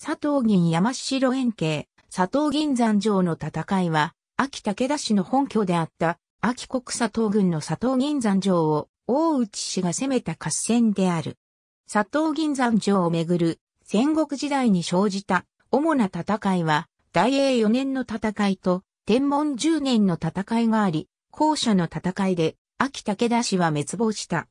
佐藤銀山城円形、佐藤銀山城の戦いは、秋武田氏の本拠であった、秋国佐藤軍の佐藤銀山城を、大内氏が攻めた合戦である。佐藤銀山城をめぐる、戦国時代に生じた、主な戦いは、大英4年の戦いと、天文10年の戦いがあり、後者の戦いで、秋武田氏は滅亡した。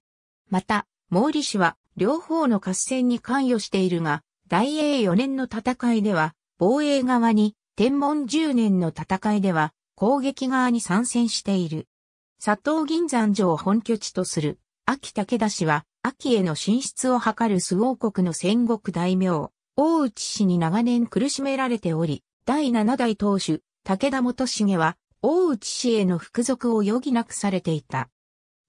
また、毛利氏は、両方の合戦に関与しているが、大英4年の戦いでは、防衛側に、天文10年の戦いでは、攻撃側に参戦している。佐藤銀山城を本拠地とする、秋武田氏は、秋への進出を図る周王国の戦国大名、大内氏に長年苦しめられており、第七代当主、武田元重は、大内氏への服属を余儀なくされていた。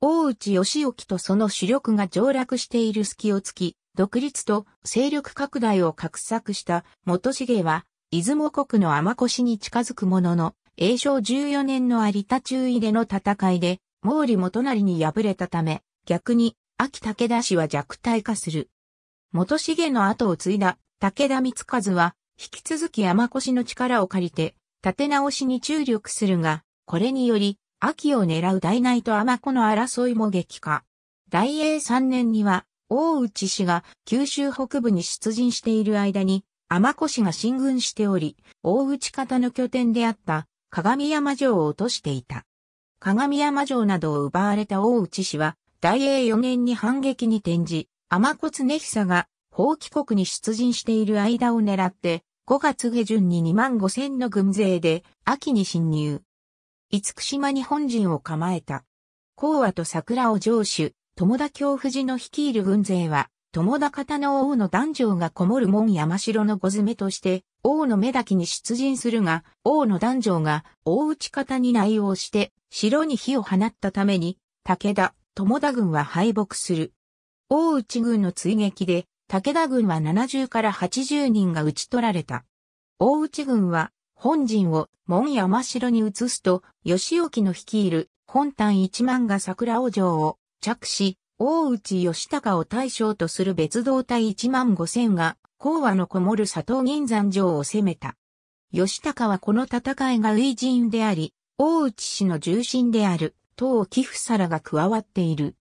大内義興とその主力が上落している隙をつき、独立と勢力拡大を画策した元重は、出雲国の天越に近づくものの、永正14年の有田中井での戦いで、毛利元就に敗れたため、逆に、秋武田氏は弱体化する。元重の後を継いだ武田光和は、引き続き山越の力を借りて、立て直しに注力するが、これにより、秋を狙う大内と天子の争いも激化。大英3年には、大内氏が九州北部に出陣している間に、天子氏が進軍しており、大内方の拠点であった鏡山城を落としていた。鏡山城などを奪われた大内氏は、大英4年に反撃に転じ、天子常久が、法棄国に出陣している間を狙って、5月下旬に2万5千の軍勢で、秋に侵入。五福島に本陣を構えた。甲和と桜を城主、友田京士の率いる軍勢は、友田方の王の男女がこもる門山城の御詰めとして、王の目だきに出陣するが、王の男女が大内方に内応して、城に火を放ったために、武田、友田軍は敗北する。大内軍の追撃で、武田軍は70から80人が討ち取られた。大内軍は、本陣を門山城に移すと、吉沖の率いる本丹一万が桜王城を着し、大内義高を大将とする別動隊1万5千が、講和のこもる佐藤銀山城を攻めた。義高はこの戦いが初陣であり、大内氏の重臣である、東寄付皿が加わっている。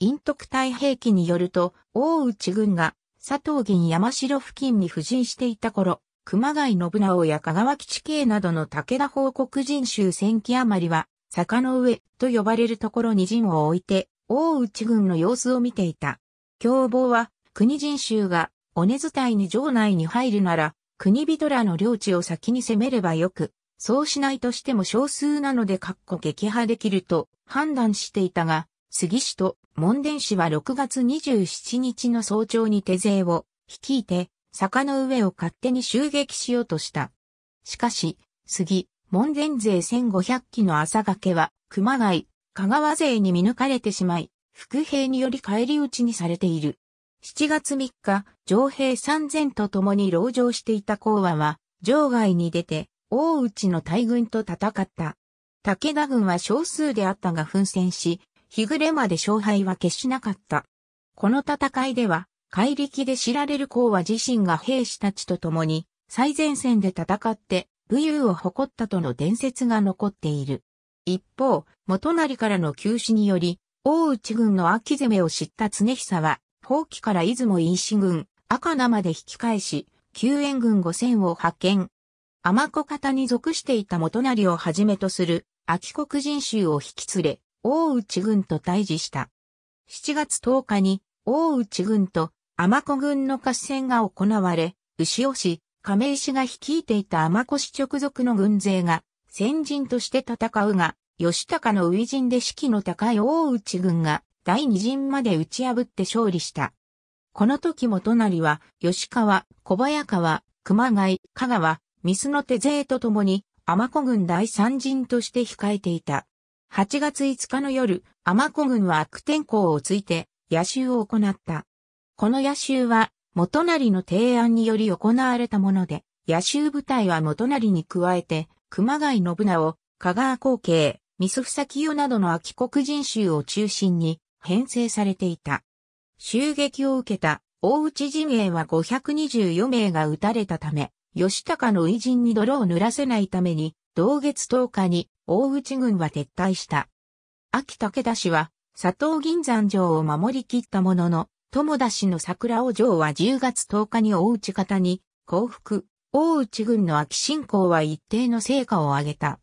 陰徳太平記によると、大内軍が佐藤銀山城付近に布陣していた頃、熊谷信直や香川吉慶などの武田報国人衆千機余りは、坂の上と呼ばれるところに陣を置いて、大内軍の様子を見ていた。凶暴は、国人衆が、尾根伝いに城内に入るなら、国人らの領地を先に攻めればよく、そうしないとしても少数なのでかっこ撃破できると判断していたが、杉氏と門田氏は6月27日の早朝に手勢を率いて、坂の上を勝手に襲撃しようとした。しかし、杉、門前勢1500機の朝掛けは、熊谷、香川勢に見抜かれてしまい、伏兵により返り討ちにされている。7月3日、上兵3000と共に籠城していた講和は、城外に出て、大内の大軍と戦った。武田軍は少数であったが奮戦し、日暮れまで勝敗は決しなかった。この戦いでは、怪力で知られる講和自身が兵士たちと共に、最前線で戦って、武勇を誇ったとの伝説が残っている。一方、元成からの休止により、大内軍の秋攻めを知った常久は、放棄から出雲飯子軍、赤名まで引き返し、救援軍五千を派遣。天子方に属していた元成をはじめとする、秋国人衆を引き連れ、大内軍と対峙した。7月10日に、大内軍と天子軍の合戦が行われ、牛尾氏、亀井が率いていた天子氏直属の軍勢が、先陣として戦うが、吉高の初陣で士気の高い大内軍が第二陣まで打ち破って勝利した。この時も隣は、吉川、小早川、熊谷、香川、水の手勢と共に、天子軍第三陣として控えていた。8月5日の夜、天子軍は悪天候をついて、野襲を行った。この野襲は、元成の提案により行われたもので、野襲部隊は元成に加えて、熊谷信長を、香川光景、ミスフサキヨなどの秋黒人衆を中心に編成されていた。襲撃を受けた大内陣営は524名が撃たれたため、吉高の偉人に泥を塗らせないために、同月10日に大内軍は撤退した。秋武田氏は佐藤銀山城を守り切ったものの、友田氏の桜尾城は10月10日に大内方に降伏、大内軍の秋進行は一定の成果を上げた。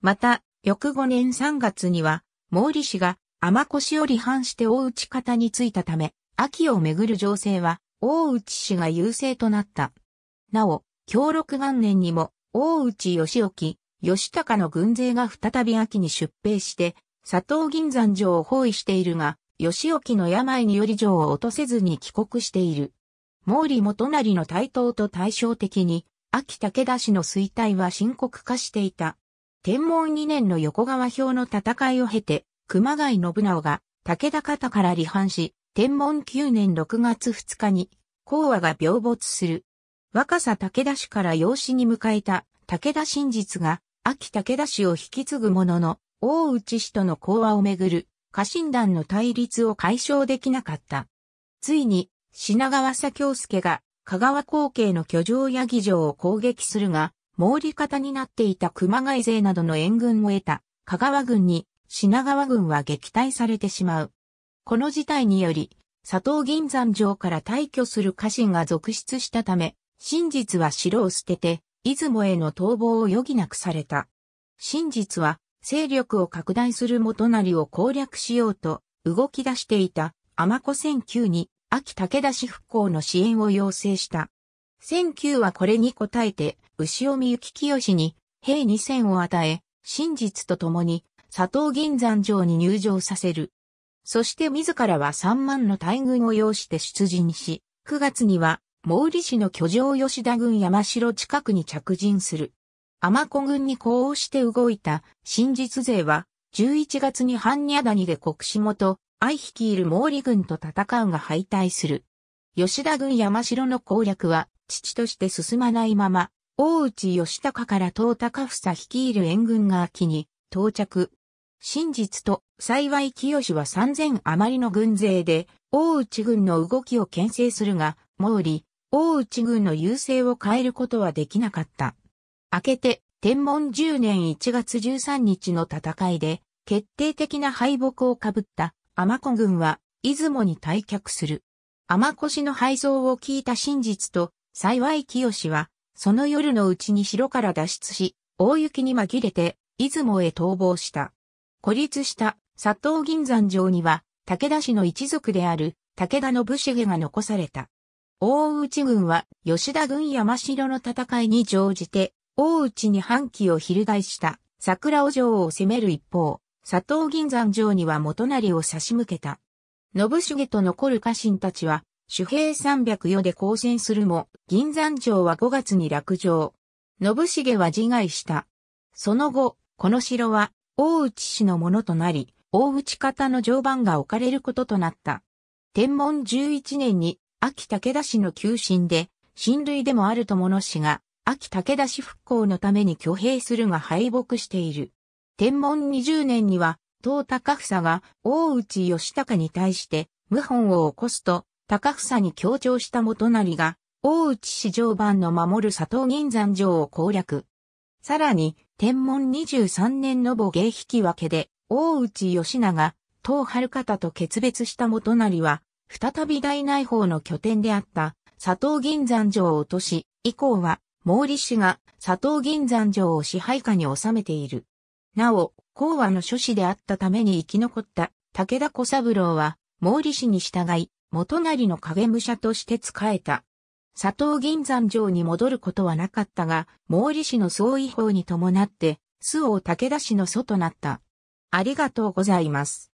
また、翌5年3月には、毛利氏が天腰を離反して大内方についたため、秋をめぐる情勢は、大内氏が優勢となった。なお、協力元年にも、大内義興、義高の軍勢が再び秋に出兵して、佐藤銀山城を包囲しているが、義興の病により城を落とせずに帰国している。毛利元就の台頭と対照的に、秋武田氏の衰退は深刻化していた。天文2年の横川表の戦いを経て、熊谷信直が武田方から離反し、天文9年6月2日に、講和が病没する。若狭武田氏から養子に迎えた武田真実が、秋武田氏を引き継ぐものの、大内氏との講和をめぐる、家臣団の対立を解消できなかった。ついに、品川左京介が、香川光景の居城や議城を攻撃するが、毛利方になっていた熊谷勢などの援軍を得た香川軍に品川軍は撃退されてしまう。この事態により、佐藤銀山城から退去する家臣が続出したため、真実は城を捨てて、出雲への逃亡を余儀なくされた。真実は、勢力を拡大する元就を攻略しようと、動き出していた、天子千級に、秋武田氏復興の支援を要請した。千級はこれに応えて、牛尾美幸清に、兵二千を与え、真実と共に、佐藤銀山城に入城させる。そして自らは三万の大軍を要して出陣し、9月には、毛利氏の居城吉田軍山城近くに着陣する。天子軍に呼応して動いた真実勢は、11月に半ニャ谷で国下元、愛率いる毛利軍と戦うが敗退する。吉田軍山城の攻略は、父として進まないまま、大内義高から東高房率いる援軍が秋に到着。真実と幸い清は3000余りの軍勢で大内軍の動きを牽制するが、毛利、大内軍の優勢を変えることはできなかった。明けて、天文10年1月13日の戦いで、決定的な敗北をかぶった天子軍は、出雲に退却する。天氏の敗走を聞いた真実と幸い清は、その夜のうちに城から脱出し、大雪に紛れて、出雲へ逃亡した。孤立した佐藤銀山城には、武田氏の一族である武田信繁が残された。大内軍は吉田軍山城の戦いに乗じて、大内に反旗を翻した桜尾城を攻める一方、佐藤銀山城には元就を差し向けた。信繁と残る家臣たちは主兵304で交戦するも、銀山城は5月に落城。信繁は自害した。その後、この城は、大内氏のものとなり、大内方の常磐が置かれることとなった。天文11年に、秋武田氏の急進で、親類でもある友の氏が、秋武田氏復興のために挙兵するが敗北している。天文20年には、東高房が大内義高に対して、謀反を起こすと、高房に強調した元成が、大内市場版の守る佐藤銀山城を攻略。さらに、天文23年の母芸引き分けで、大内義長、東春方と決別した元成は、再び大内法の拠点であった佐藤銀山城を落とし、以降は毛利氏が佐藤銀山城を支配下に収めている。なお、講和の諸子であったために生き残った武田小三郎は毛利氏に従い、元就の影武者として仕えた。佐藤銀山城に戻ることはなかったが、毛利氏の総意法に伴って、周を武田氏の祖となった。ありがとうございます。